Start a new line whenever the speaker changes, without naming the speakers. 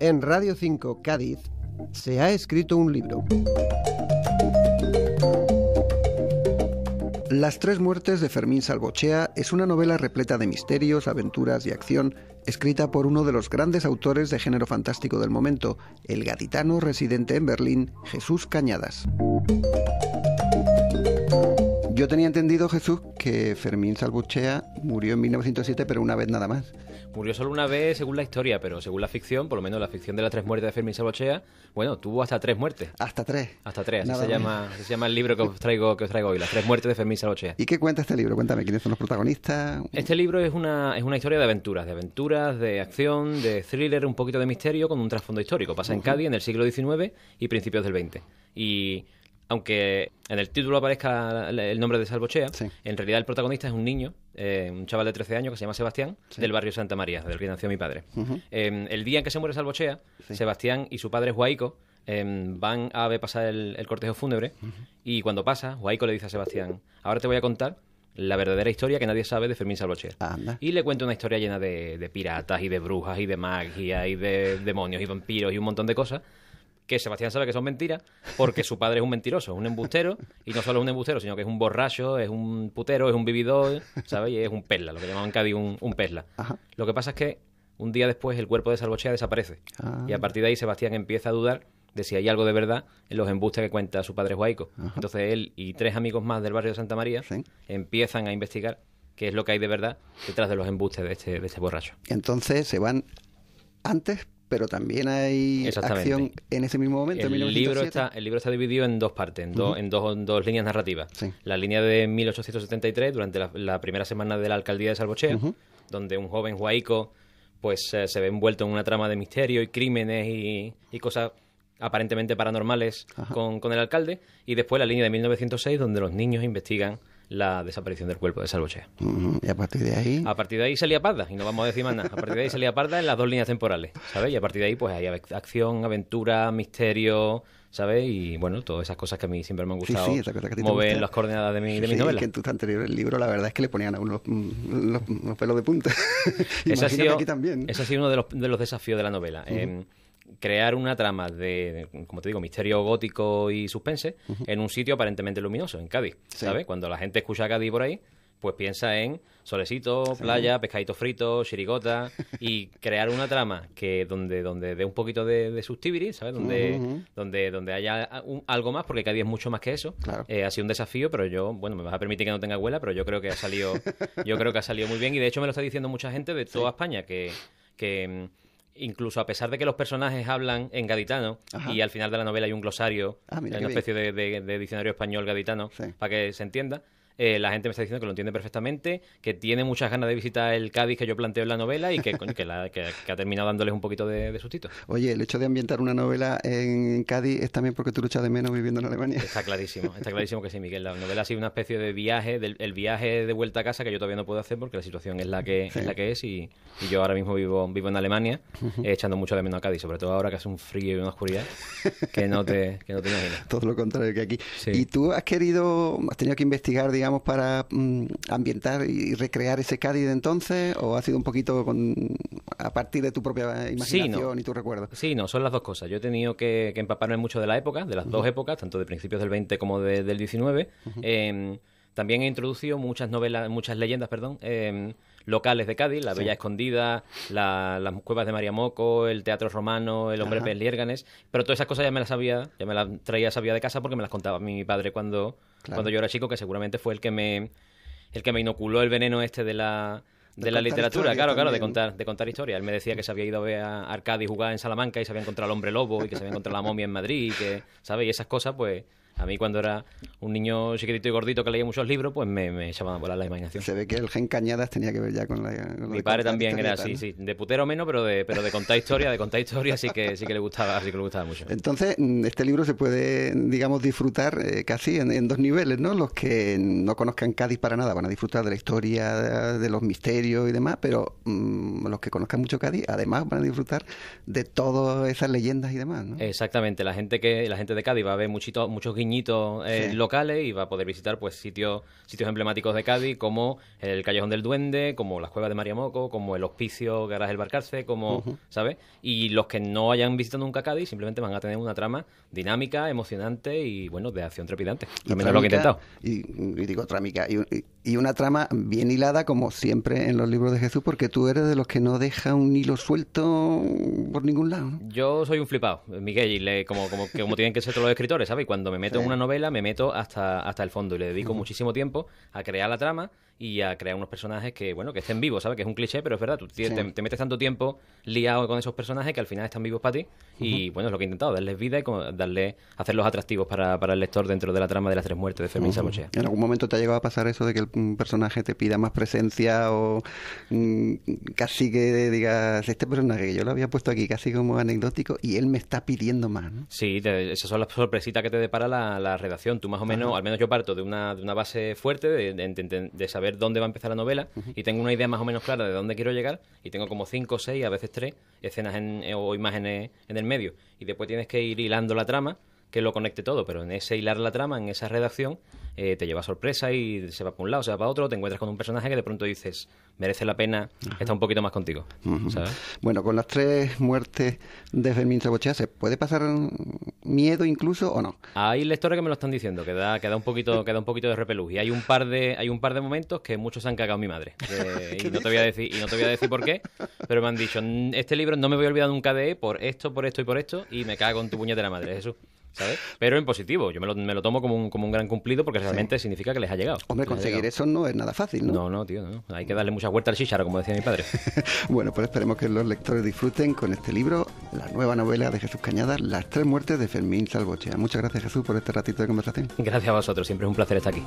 En Radio 5 Cádiz se ha escrito un libro. Las tres muertes de Fermín Salvochea es una novela repleta de misterios, aventuras y acción, escrita por uno de los grandes autores de género fantástico del momento, el gaditano residente en Berlín, Jesús Cañadas. Yo tenía entendido, Jesús, que Fermín Salbuchea murió en 1907, pero una vez nada más.
Murió solo una vez según la historia, pero según la ficción, por lo menos la ficción de las tres muertes de Fermín Salbuchea, bueno, tuvo hasta tres muertes. Hasta tres. Hasta tres, así se, llama, se llama el libro que os, traigo, que os traigo hoy, Las
tres muertes de Fermín Salbuchea. ¿Y qué cuenta este libro? Cuéntame, ¿quiénes son los protagonistas?
Este libro es una, es una historia de aventuras, de aventuras, de acción, de thriller, un poquito de misterio con un trasfondo histórico. Pasa en Cádiz en el siglo XIX y principios del XX. Y aunque en el título aparezca el nombre de Salvochea, en realidad el protagonista es un niño, eh, un chaval de 13 años que se llama Sebastián, del barrio Santa María, del que nació mi padre. Em, el día en que se muere Salvochea, Sebastián y su padre Joaico, em, van a ver pasar el, cortejo fúnebre y cuando pasa, Joaico le dice a Sebastián, ahora te voy a contar la verdadera historia que nadie sabe de Fermín Salvochea. Y le cuenta una historia llena de, piratas y de brujas y de magia y de demonios y vampiros y un montón de cosas que Sebastián sabe que son mentiras, porque su padre es un mentiroso, un embustero, y no solo es un embustero, sino que es un borracho, es un putero, es un vividor, ¿sabes? Y es un perla, lo que llamaban en Cádiz un, un perla. Lo que pasa es que un día después el cuerpo de Salvochea desaparece, ah. y a partir de ahí Sebastián empieza a dudar de si hay algo de verdad en los embustes que cuenta su padre Juaico. Entonces él y tres amigos más del barrio de Santa María empiezan a investigar qué es lo que hay de verdad detrás de los embustes de este, de este borracho.
Entonces se van antes pero también hay acción en ese mismo momento. El, libro, está,
el libro está dividido en dos partes, en, dos, dos, líneas narrativas. La línea de 1873, durante la, primera semana de la alcaldía de Salvocheo, donde un joven huaico pues, eh, se ve envuelto en una trama de misterio y crímenes y, cosas aparentemente paranormales con, el alcalde. Y después la línea de 1906, donde los niños investigan la desaparición del cuerpo de Salvoche.
Y a partir de ahí.
A partir de ahí salía parda, y no vamos a decir más nada. A partir de ahí salía parda en las dos líneas temporales, ¿sabes? Y a partir de ahí, pues hay acción, aventura, misterio. ¿sabes? Y bueno, todas esas cosas que a mí siempre me han gustado. Sí, sí, esa cosa que mover las coordenadas de mi, de sí, novela. Es que en
tus anteriores libro, la verdad es que le ponían a uno los, pelos de punta. Ese ha sido, aquí
también. Ese ha uno de los, desafíos de la novela crear una trama de, como te digo, misterio gótico y suspense en un sitio aparentemente luminoso, en Cádiz, ¿sabes? Cuando la gente escucha a Cádiz por ahí, pues piensa en solecito, playa, pescaditos fritos, chirigota y crear una trama que donde donde dé un poquito de, de ¿sabes? Donde, donde donde haya algo más porque Cádiz es mucho más que eso. Eh, ha sido un desafío, pero yo, bueno, me vas a permitir que no tenga abuela, pero yo creo que ha salido yo creo que ha salido muy bien y de hecho me lo está diciendo mucha gente de toda España que que mm, incluso a pesar de que los personajes hablan en gaditano, y al final de la novela hay un glosario, ah, hay una especie de, diccionario español gaditano, para que se entienda, eh, la gente me está diciendo que lo entiende perfectamente, que tiene muchas ganas de visitar el Cádiz que yo planteo en la novela y que, ha terminado dándoles un poquito de, de
sustito. Oye, el hecho de ambientar una novela en Cádiz es también porque tú luchas de menos viviendo en Alemania. Está
clarísimo, está clarísimo que sí, Miguel. La novela ha sido una especie de viaje, del, el viaje de vuelta a casa que yo todavía no puedo hacer porque la situación es la que es, y, yo ahora mismo vivo, vivo en Alemania, eh, echando mucho de menos a Cádiz, sobre todo ahora que hace un frío y una oscuridad que no te, que no imaginas.
Todo lo contrario que aquí. Y tú has querido, has tenido que investigar, digamos, para mm, ambientar y recrear ese Cádiz de entonces? ¿O ha sido un poquito con, a partir de tu propia imaginación
y tu recuerdo? Sí, no, son las dos cosas. Yo he tenido que, empaparme mucho de la época, de las dos épocas, tanto de principios del 20 como de, del 19. Em, también he introducido muchas novelas, muchas leyendas, perdón. Em, locales de Cádiz, la Bella Escondida, la, las cuevas de María Moco, el Teatro Romano, el Hombre Pez pero todas esas cosas ya me las sabía, ya me las traía, sabía de casa porque me las contaba mi padre cuando, cuando yo era chico, que seguramente fue el que me el que me inoculó el veneno este de la de, la literatura, claro, claro, de contar, de contar Él me decía que se había ido a ver a Arcadi jugar en Salamanca y se había encontrado al hombre lobo y que se había encontrado la momia en Madrid y que, ¿sabes? Y esas cosas, pues, a mí cuando era un niño chiquitito y gordito que leía muchos libros, pues me, me llamaba volar la imaginación.
Se ve que el gen Cañadas tenía que ver ya con la... Mi padre también era así, sí,
de putero menos, pero de, pero de contar historia, de contar historia así que, sí que le gustaba, sí que le gustaba mucho.
Entonces, mm, este libro se puede, digamos, disfrutar eh, casi en, dos niveles, ¿no? Los que no conozcan Cádiz para nada van a disfrutar de la historia, de, los misterios y demás, pero mm, los que conozcan mucho Cádiz además van a disfrutar de todas esas leyendas y demás, ¿no?
Exactamente, la gente, que, la gente de Cádiz va a ver muchito, muchos guiñitos eh, locales y va a poder visitar pues sitios sitios emblemáticos de Cádiz como el Callejón del Duende, como las cuevas de María Moco, como el hospicio Garaje el Barcarce, como, sabe ¿sabes? Y los que no hayan visitado nunca Cádiz simplemente van a tener una trama dinámica, emocionante y bueno, de acción
trepidante. También es lo que he intentado. Y, digo trámica, y, y una trama bien hilada, como siempre en los libros de Jesús, porque tú eres de los que no deja un hilo suelto por ningún lado.
Yo soy un flipado, Miguel, y le, como, como tienen que ser todos los escritores, ¿sabes? Cuando me meto en una novela, me meto hasta, hasta el fondo y le dedico muchísimo tiempo a crear la trama y a crear unos personajes que, bueno, que estén vivos, ¿sabes? Que es un cliché, pero es verdad, tú te, metes tanto tiempo liado con esos personajes que al final están vivos para ti y, bueno, es lo que he intentado, darles vida y darle, hacerlos atractivos para, para, el lector dentro de la trama de las tres muertes de Fermín uh ¿En
algún momento te ha llegado a pasar eso de que el un personaje te pida más presencia o mm, casi que digas, este personaje que yo lo había puesto aquí casi como anecdótico y él me está pidiendo más. ¿no?
Sí, esas son las sorpresitas que te depara la, la redacción. Tú más o menos, al menos yo parto de una, de una base fuerte, de, saber dónde va a empezar la novela y tengo una idea más o menos clara de dónde quiero llegar y tengo como cinco, seis, a veces tres escenas o imágenes en el medio. Y después tienes que ir hilando la trama que lo conecte todo, pero en ese hilar la trama, en esa redacción, eh, te lleva sorpresa y se va para un lado, se va para otro, te encuentras con un personaje que de pronto dices, merece la pena está estar un poquito más contigo.
Bueno, con las tres muertes de Fermín Sabochea, ¿se puede pasar miedo incluso o no?
Hay lectores que me lo están diciendo, que da, un poquito, que un poquito de repelús. Y hay un par de, hay un par de momentos que muchos han cagado mi madre. y no te voy a decir, y no te voy a decir por qué, pero me han dicho, este libro no me voy a olvidar nunca de por esto, por esto y por esto, y me cago en tu puñetera madre, Jesús. Pero en positivo, yo me lo, me lo tomo como un, gran cumplido porque realmente significa que les ha llegado. Hombre, conseguir eso
no es nada fácil, ¿no? No, no, tío,
hay que darle mucha vuelta al shisharo, como decía mi padre.
bueno, pues esperemos que los lectores disfruten con este libro, la nueva novela de Jesús Cañada Las tres muertes de Fermín Salvochea. Muchas gracias, Jesús, por este ratito de conversación.
Gracias a vosotros, siempre es un placer estar aquí.